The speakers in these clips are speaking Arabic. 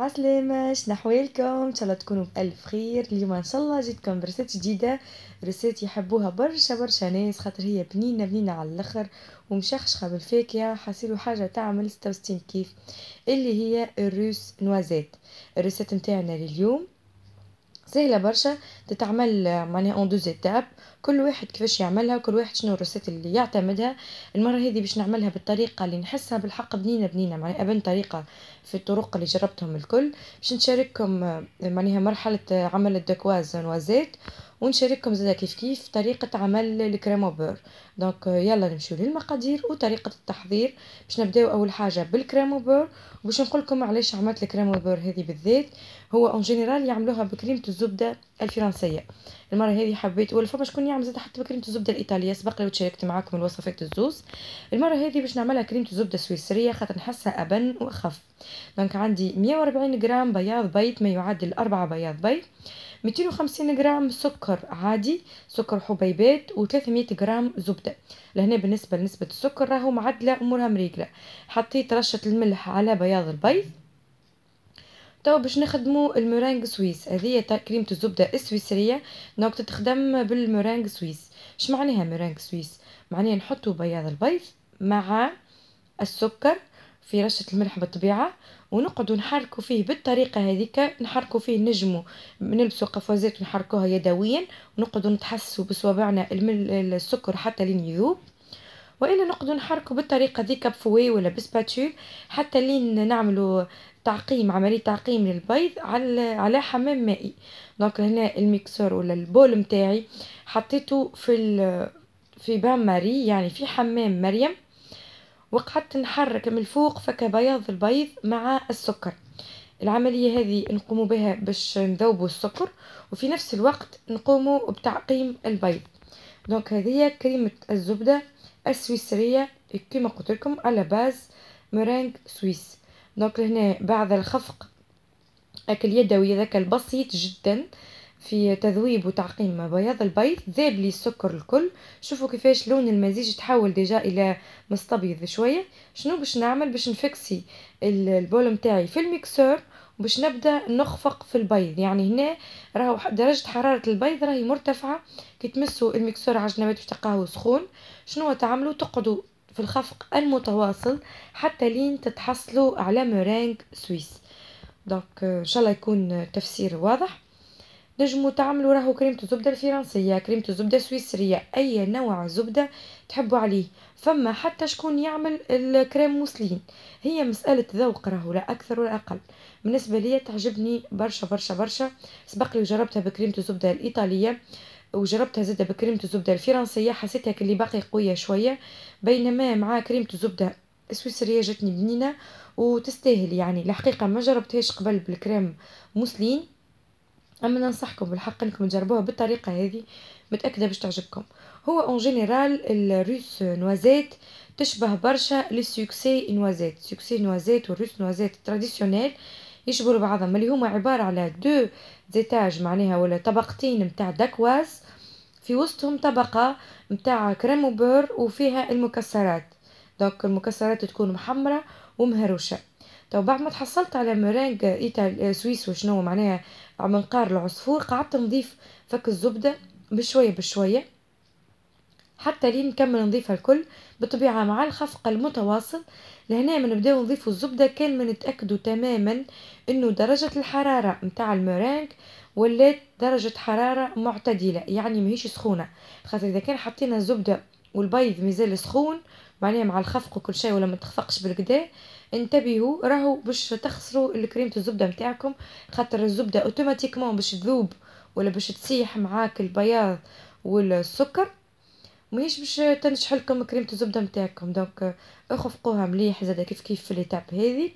عسلامة شنو احوالكم ان شاء الله تكونوا بالف خير اليوم ان شاء الله جيتكم برسات جديده رسات يحبوها برشا برشا ناس خاطر هي بنينه بنينه على الاخر ومشخشخه بالفاكهه حاسيلو حاجه تعمل 66 كيف اللي هي الروس نوازيت الرسات نتاعنا لليوم سهلة برشا تتعمل معناها اون دوز زيتاب كل واحد كيفاش يعملها وكل واحد شنو الروسيت اللي يعتمدها المرة هذه باش نعملها بالطريقة اللي نحسها بالحق بنينة بنينة معناها أبن طريقة في الطرق اللي جربتهم الكل باش نشارككم معناها مرحلة عمل الدكواز نوازيت ونشارككم زادا كيف كيف طريقة عمل الكريم بور دونك آه، يلا نمشيو للمقادير وطريقة التحضير باش نبداو أول حاجة بالكريم بور وباش نقولكم علاش عملت الكريم بور هذه بالذات هو اون جينيرال يعملوها بكريمة الزبدة الفرنسية المرة هذه حبيت ولا فما شكون يعمل زادا حتى بكريمة الزبدة الإيطالية سبق لي وتشاركت معاكم الوصفات الزوز المرة هذه باش نعملها كريمة الزبدة السويسرية خاطر نحسها أبن وأخف دونك عندي 140 غرام بياض بيض ما يعادل أربعة بياض بيض 250 غرام سكر عادي سكر حبيبات و300 غرام زبده لهنا بالنسبه لنسبه السكر راهو معدله امورها مريقله حطيت رشه الملح على بياض البيض توا باش نخدمو المورانج سويس هذه كريمه الزبده السويسريه دونك تتخدم بالمورانج سويس اش معناها مورانج سويس معناها نحطو بياض البيض مع السكر في رشة الملح بالطبيعة ونقعدوا نحركوا فيه بالطريقة هذيك نحركوا فيه نجمو نلبسوا قفازات ونحركوها يدويا ونقعدوا نتحسوا بصوابعنا السكر حتى لين يذوب والا نقعدوا نحركوا بالطريقه ذيك بفوي ولا بسباتول حتى لين نعملوا تعقيم عمليه تعقيم للبيض على على حمام مائي دونك هنا الميكسور ولا البول متاعي حطيته في في بان ماري يعني في حمام مريم وقعدت نحرك من الفوق فك بياض البيض مع السكر العملية هذه نقوم بها باش نذوبوا السكر وفي نفس الوقت نقوم بتعقيم البيض دونك هذه كريمة الزبدة السويسرية كما قلت لكم على باز مرانج سويس دونك هنا بعد الخفق اكل يدوي ذاك البسيط جدا في تذويب وتعقيم بياض البيض ذاب لي السكر الكل شوفوا كيفاش لون المزيج تحول ديجا الى مستبيض شويه شنو باش نعمل باش نفكسي البول نتاعي في الميكسور باش نبدا نخفق في البيض يعني هنا راهو درجه حراره البيض راهي مرتفعه كي تمسوا الميكسور عجنبات باش تلقاوه سخون شنو تعملوا تقعدوا في الخفق المتواصل حتى لين تتحصلوا على مرانج سويس دونك ان شاء الله يكون تفسير واضح نجمو تعملوا راهو كريمة الزبدة الفرنسية كريمة الزبدة السويسرية أي نوع زبدة تحبوا عليه فما حتى شكون يعمل الكريم موسلين هي مسألة ذوق راهو لا أكثر ولا أقل بالنسبة لي تعجبني برشا برشا برشا سبق لي وجربتها بكريمة الزبدة الإيطالية وجربتها زادة بكريمة الزبدة الفرنسية حسيتها كلي باقي قوية شوية بينما مع كريمة الزبدة السويسرية جاتني بنينة وتستاهل يعني الحقيقة ما جربتهاش قبل بالكريم موسلين اما ننصحكم بالحق انكم تجربوها بالطريقه هذه متاكده باش تعجبكم هو اون جينيرال الروس نوازيت تشبه برشا لي سوكسي نوازيت سوكسي نوازيت والروس نوازيت تراديسيونيل يشبهوا بعضهم اللي هما عباره على دو زيتاج معناها ولا طبقتين نتاع دكواس في وسطهم طبقه نتاع كريم وبور وفيها المكسرات دونك المكسرات تكون محمره ومهروشه تو بعد ما تحصلت على مرانج ايطالي آه، سويس وشنو معناها منقار العصفور قعدت نضيف فك الزبده بشويه بشويه حتى لين نكمل نضيفها الكل بالطبيعة مع الخفق المتواصل لهنا من نبداو نضيفوا الزبدة كان ما نتأكدوا تماما انه درجة الحرارة متاع المرينغ ولات درجة حرارة معتدلة يعني ماهيش سخونة خاطر اذا كان حطينا الزبدة والبيض مازال سخون معناها مع الخفق وكل شيء ولا ما تخفقش بالكدا انتبهوا راهو باش تخسروا الكريمة الزبدة نتاعكم خاطر الزبدة اوتوماتيكمون باش تذوب ولا باش تسيح معاك البياض والسكر ماهيش باش تنجح لكم كريمة الزبدة نتاعكم دونك اخفقوها مليح زاد كيف كيف في ليتاب هذه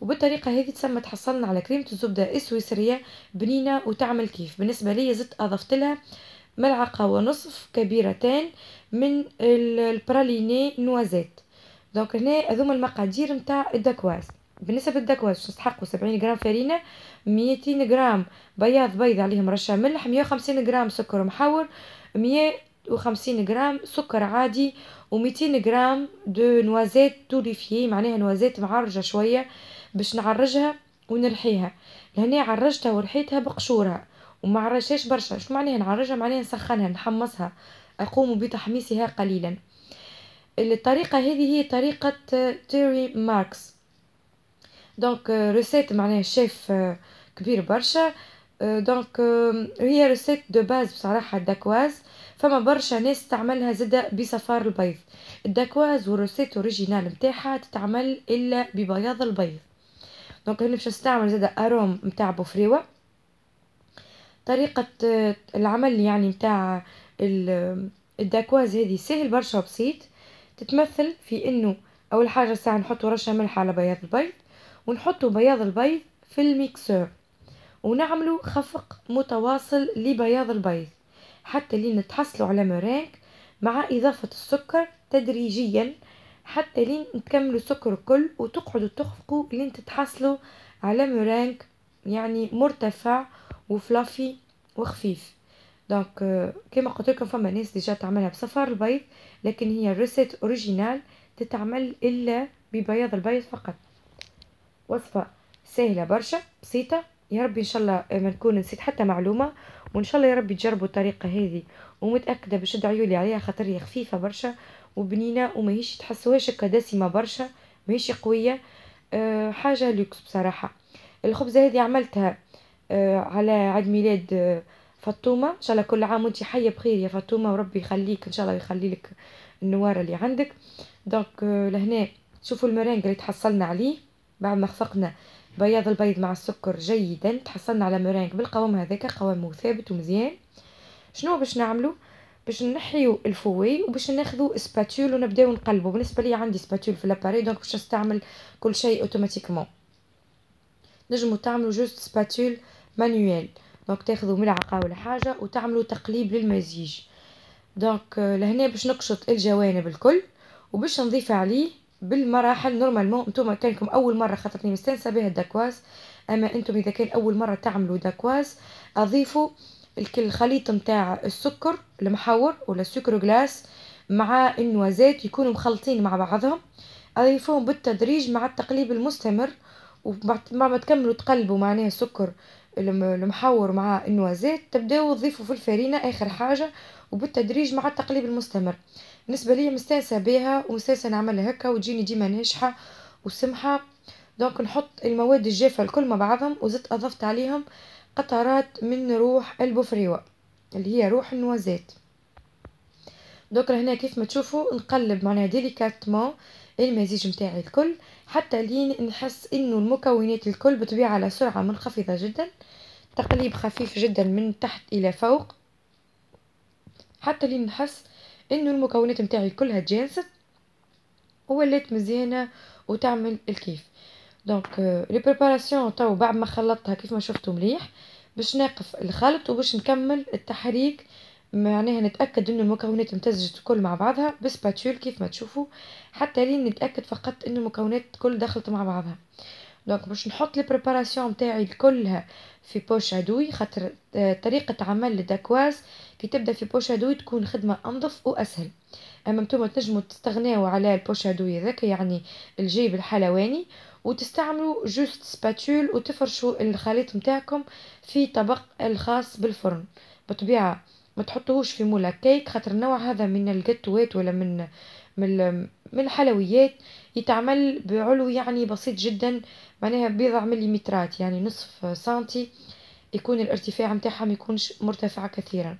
وبالطريقه هذه تسمى تحصلنا على كريمه الزبده السويسريه بنينه وتعمل كيف بالنسبه لي زدت اضفت لها ملعقة ونصف كبيرتان من البراليني نوازيت دونك هنا هذوما المقادير نتاع الدكواز بالنسبه للدكواز تستحقوا 70 غرام فرينه 200 غرام بياض بيض عليهم رشه ملح 150 غرام سكر محور 150 غرام سكر عادي و200 غرام دو نوازيت توليفيي معناها نوازيت معرجه شويه باش نعرجها ونرحيها لهنا عرجتها ورحيتها بقشورها وما عرجهاش برشا شو معناها نعرجها معناها نسخنها نحمصها اقوم بتحميصها قليلا الطريقة هذه هي طريقة تيري ماركس دونك ريسيت معناها شيف euh, كبير برشا دونك euh, euh, هي ريسيت دو باز بصراحة الدكواز فما برشا ناس تعملها زادة بصفار البيض الدكواز والروسيت اوريجينال نتاعها تتعمل إلا ببياض البيض دونك هنا باش نستعمل زاد أروم نتاع بوفريوة طريقة آه، العمل يعني متاع آه، الداكواز هذه سهل برشا وبسيط تتمثل في انه اول حاجة ساعة نحطو رشة ملح على بياض البيض ونحطو بياض البيض في الميكسور ونعملو خفق متواصل لبياض البيض حتى لين نتحصلوا على مرانك مع اضافة السكر تدريجيا حتى لين نكملوا السكر الكل وتقعدوا تخفقوا لين تتحصلوا على مرانك يعني مرتفع وفلافي وخفيف دونك euh, كما قلت لكم فما ناس ديجا تعملها بصفار البيض لكن هي ريسيت اوريجينال تتعمل الا ببياض البيض فقط وصفه سهله برشا بسيطه يا ربي ان شاء الله ما نكون نسيت حتى معلومه وان شاء الله يا ربي تجربوا الطريقه هذه ومتاكده باش تدعيوا لي عليها خاطر هي خفيفه برشا وبنينه وماهيش تحسوهاش هكا دسمه برشا ماهيش قويه أه حاجه لوكس بصراحه الخبزه هذه عملتها آه، على عيد ميلاد آه، فطومة إن شاء الله كل عام وأنت حية بخير يا فطومة وربي يخليك إن شاء الله يخلي لك النوارة اللي عندك دونك آه، لهنا شوفوا المرينج اللي تحصلنا عليه بعد ما خفقنا بياض البيض مع السكر جيدا تحصلنا على مرينج بالقوام هذاك قوام ثابت ومزيان شنو باش نعملو باش نحيو الفوي وباش ناخذو سباتول ونبداو نقلبو بالنسبه لي عندي سباتول في لاباري دونك باش نستعمل كل شيء اوتوماتيكمون نجمو تعملو جوست سباتول مانيوال دونك تاخذوا ملعقه ولا حاجه وتعملوا تقليب للمزيج دونك euh, لهنا باش نقشط الجوانب الكل وباش نضيف عليه بالمراحل نورمالمون نتوما كانكم اول مره خاطرني مستانسه بها الدكواز اما انتم اذا كان اول مره تعملوا دكواز اضيفوا الخليط نتاع السكر المحور ولا السكر جلاس مع النوازات يكونوا مخلطين مع بعضهم اضيفوهم بالتدريج مع التقليب المستمر ومع ما تكملوا تقلبوا معناها السكر المحور مع النوازات تبداو تضيفوا في الفرينة آخر حاجة وبالتدريج مع التقليب المستمر بالنسبة لي مستانسة بها ومستانسة نعملها هكا وتجيني ديما ناجحة وسمحة دونك نحط المواد الجافة الكل مع بعضهم وزدت أضفت عليهم قطرات من روح البوفريوة اللي هي روح النوازات دوك هنا كيف ما تشوفوا نقلب معناها ديليكاتمون المزيج نتاعي الكل حتى لين نحس انه المكونات الكل بطبيعه على سرعه منخفضه جدا تقليب خفيف جدا من تحت الى فوق حتى لين نحس انه المكونات نتاعي كلها تجانست ولات مزيانه وتعمل الكيف دونك لي بريباراسيون تو بعد ما خلطتها كيف ما شفتوا مليح باش نقف الخلط وباش نكمل التحريك معناها نتاكد ان المكونات امتزجت الكل مع بعضها بسباتول كيف ما تشوفوا حتى لين نتاكد فقط ان المكونات الكل دخلت مع بعضها دونك باش نحط البريباراسيون نتاعي كلها في بوش ادوي خاطر آه، طريقه عمل الداكواز كي تبدا في بوش ادوي تكون خدمه انظف واسهل اما نتوما تنجموا تستغناو على البوش ادوي هذاك يعني الجيب الحلواني وتستعملوا جوست سباتول وتفرشوا الخليط نتاعكم في طبق الخاص بالفرن بطبيعه ما تحطوهوش في مولا كيك خاطر النوع هذا من الجاتوات ولا من من من الحلويات يتعمل بعلو يعني بسيط جدا معناها بضع مليمترات يعني نصف سنتي يكون الارتفاع متاعها ما يكونش مرتفع كثيرا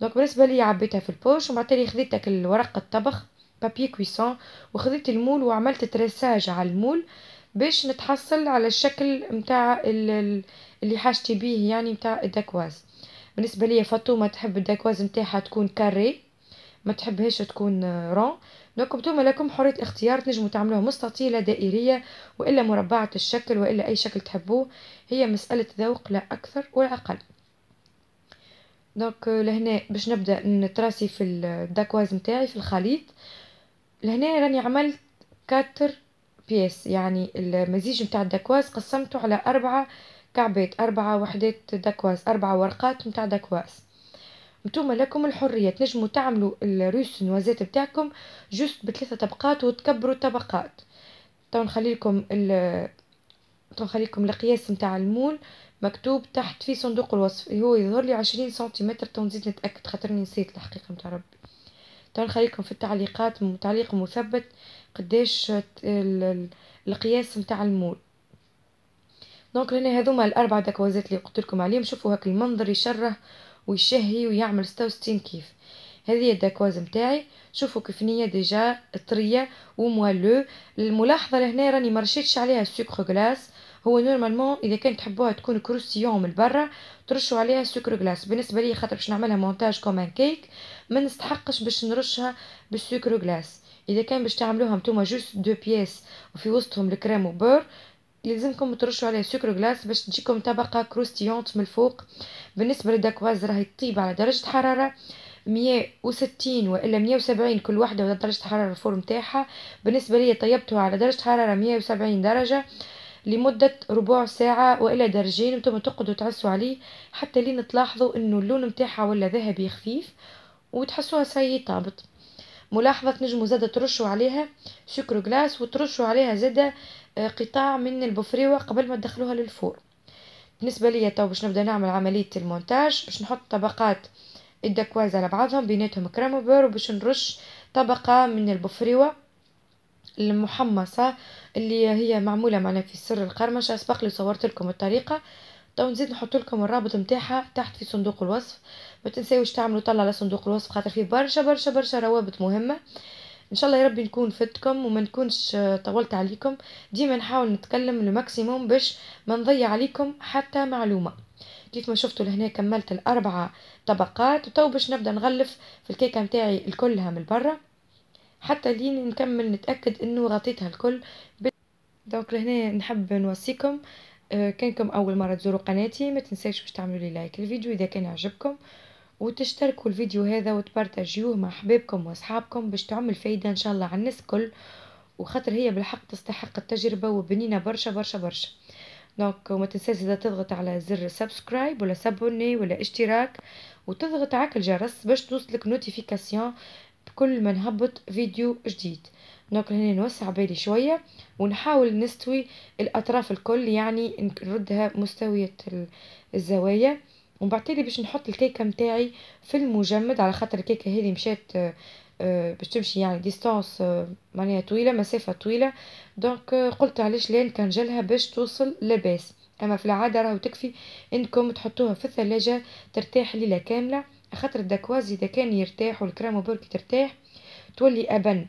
دونك بالنسبه لي عبيتها في البوش ومع تالي خذيت الورق الطبخ بابي كويسون وخذيت المول وعملت تريساج على المول باش نتحصل على الشكل متاع اللي حاجتي بيه يعني متاع الدكواز بالنسبه ليا فاطمه تحب الداكواز نتاعها تكون كاري ما تحبهاش تكون رون دونك نتوما لكم حريه اختيار تنجموا تعملوها مستطيله دائريه والا مربعه الشكل والا اي شكل تحبوه هي مساله ذوق لا اكثر ولا اقل دونك euh, لهنا باش نبدا نتراسي في الداكواز نتاعي في الخليط لهنا راني عملت كاتر بيس يعني المزيج نتاع الداكواز قسمته على أربعة كعبات أربعة وحدات دكواس أربعة ورقات متاع دكواس نتوما لكم الحرية تنجموا تعملوا الروس نوازات بتاعكم جست بثلاثة طبقات وتكبروا الطبقات تو نخليلكم ال تو نخليلكم القياس متاع المول مكتوب تحت في صندوق الوصف هو يظهر لي عشرين سنتيمتر تو نزيد نتأكد خاطرني نسيت الحقيقة متاع ربي تو نخليلكم في التعليقات تعليق مثبت قداش القياس متاع المول دونك هنا هذوما الاربع دكوازات اللي قلت لكم عليهم شوفوا هاك المنظر يشره ويشهي ويعمل 66 كيف هذه هي الدكواز نتاعي شوفوا كيف نية ديجا طريه وموالو الملاحظه لهنا راني ما رشيتش عليها سكر غلاس هو نورمالمون اذا كان تحبوها تكون كروسيون من برا ترشوا عليها سكر غلاس بالنسبه لي خاطر باش نعملها مونتاج كومان كيك ما نستحقش باش نرشها بالسكر غلاس اذا كان باش تعملوها نتوما جوست دو بيس وفي وسطهم الكريم وبور لازمكم ترشوا عليه سكر غلاس باش تجيكم طبقة كروستيونت من الفوق بالنسبة للداكواز راهي تطيب على درجة حرارة مية وستين وإلا مية وسبعين كل واحدة ولا درجة حرارة الفرن تاعها بالنسبة لي طيبته على درجة حرارة مية وسبعين درجة لمدة ربع ساعة وإلى درجين انتم تقعدوا تعسوا عليه حتى لين تلاحظوا انه اللون متاعها ولا ذهبي خفيف وتحسوها سي طابت ملاحظة نجموا زادة ترشوا عليها سكر جلاس وترشوا عليها زادة قطاع من البوفريوة قبل ما تدخلوها للفور بالنسبة لي تو باش نبدا نعمل عملية المونتاج باش نحط طبقات الدكواز على بعضهم بيناتهم كرامبر وباش نرش طبقة من البوفريوة المحمصة اللي هي معمولة معنا في سر القرمشة سبق لي صورت لكم الطريقة تو نزيد نحط لكم الرابط نتاعها تحت في صندوق الوصف ما تنساوش تعملوا طلع على صندوق الوصف خاطر فيه برشا برشا برشا روابط مهمه ان شاء الله يا ربي نكون فدتكم وما نكونش آه، طولت عليكم ديما نحاول نتكلم لماكسيموم باش ما نضيع عليكم حتى معلومه كيف ما شفتوا لهنا كملت الاربعه طبقات وتو باش نبدا نغلف في الكيكه نتاعي الكلها من برا حتى لين نكمل نتاكد انه غطيتها الكل دونك لهنا نحب نوصيكم آه، كانكم اول مره تزوروا قناتي ما تنساوش باش تعملوا لي لايك الفيديو اذا كان عجبكم وتشتركوا الفيديو هذا وتبارتاجيوه مع حبيبكم واصحابكم باش تعمل فايده ان شاء الله على الناس كل وخاطر هي بالحق تستحق التجربه وبنينه برشا برشا برشا دونك وما تنساش اذا تضغط على زر سبسكرايب ولا سابوني ولا اشتراك وتضغط عك الجرس باش توصلك نوتيفيكاسيون بكل ما نهبط فيديو جديد دونك هنا نوسع بالي شويه ونحاول نستوي الاطراف الكل يعني نردها مستويه الزوايا ومن باش نحط الكيكه نتاعي في المجمد على خاطر الكيكه هذه مشات آه، آه، باش تمشي يعني ديستانس آه، معناها طويله مسافه طويله دونك قلت علاش لين كنجلها باش توصل لاباس اما في العاده راهو تكفي انكم تحطوها في الثلاجه ترتاح ليله كامله خاطر الدكواز اذا كان يرتاح والكريم برك ترتاح تولي ابن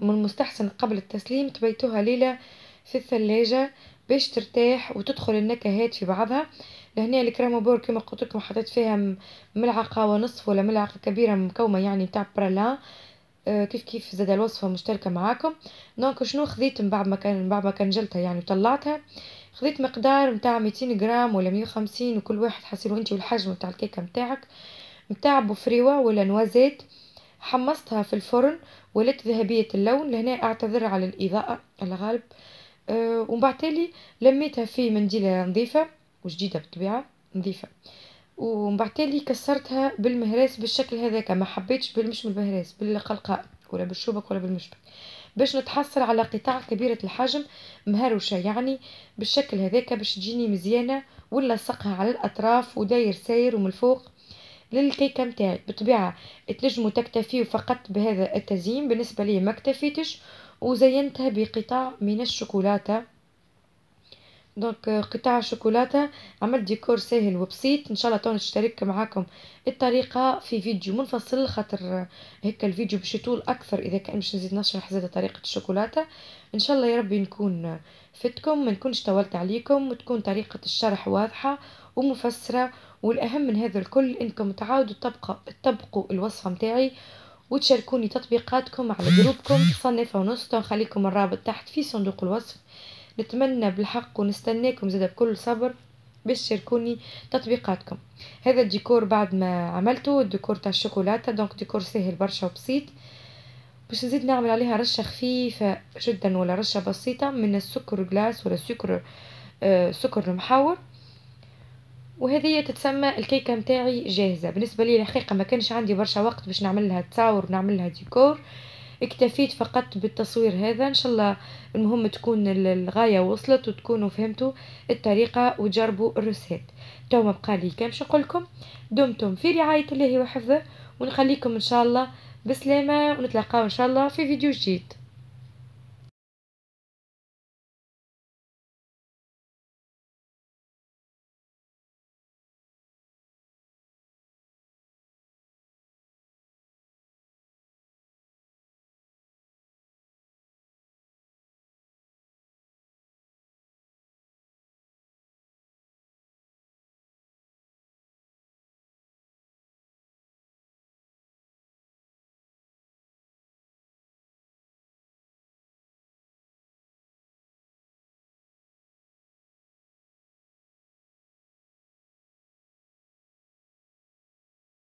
من المستحسن قبل التسليم تبيتوها ليله في الثلاجه باش ترتاح وتدخل النكهات في بعضها لهنا الكريمة بور كما قلت لكم حطيت فيها ملعقة ونصف ولا ملعقة كبيرة مكومة يعني تاع برالا آه، كيف كيف زاد الوصفة مشتركة معاكم دونك شنو خذيت من بعد ما كان من بعد ما كان جلتها يعني طلعتها خذيت مقدار متاع 200 غرام ولا 150 وكل واحد حسيلو انت والحجم متاع الكيكه متاعك متاع بوفريوا ولا نوازيت حمصتها في الفرن ولات ذهبية اللون لهنا اعتذر على الإضاءة الغالب أه ومن بعد تالي لميتها في منديلة نظيفة وجديده بالطبيعه نظيفه ومن بعد تالي كسرتها بالمهراس بالشكل هذاك ما حبيتش بالمش بالمهراس بالقلقاء ولا بالشوبك ولا بالمشبك باش نتحصل على قطع كبيرة الحجم مهروشة يعني بالشكل هذاك باش تجيني مزيانة ونلصقها على الأطراف وداير ساير ومن الفوق للكيكة متاعي بالطبيعة تنجموا تكتفيوا فقط بهذا التزيين بالنسبة لي ما اكتفيتش وزينتها بقطع من الشوكولاتة دونك آه، قطاع الشوكولاتة عملت ديكور ساهل وبسيط ان شاء الله تو نشترك معاكم الطريقة في فيديو منفصل خاطر هكا آه، الفيديو باش يطول اكثر اذا كان باش نزيد نشرح زاده طريقة الشوكولاتة ان شاء الله يا ربي نكون آه، فتكم ما نكونش طولت عليكم وتكون طريقة الشرح واضحة ومفسرة والاهم من هذا الكل انكم تعاودوا تطبقوا تطبقوا الوصفة متاعي وتشاركوني تطبيقاتكم على جروبكم صنفة ونص خليكم الرابط تحت في صندوق الوصف نتمنى بالحق ونستناكم زاد بكل صبر باش تشاركوني تطبيقاتكم هذا الديكور بعد ما عملته الديكور تاع الشوكولاته دونك ديكور سهل برشا وبسيط باش نزيد نعمل عليها رشه خفيفه جدا ولا رشه بسيطه من السكر جلاس ولا السكر آه سكر محور وهذه تتسمى الكيكه متاعي جاهزه بالنسبه لي الحقيقه ما كانش عندي برشا وقت باش نعمل لها تصاور ونعمل لها ديكور اكتفيت فقط بالتصوير هذا ان شاء الله المهم تكون الغايه وصلت وتكونوا فهمتوا الطريقه وجربوا الرسات تو بقى لي كامش نقولكم دمتم في رعايه الله وحفظه ونخليكم ان شاء الله بسلامه ونتلاقاو ان شاء الله في فيديو جديد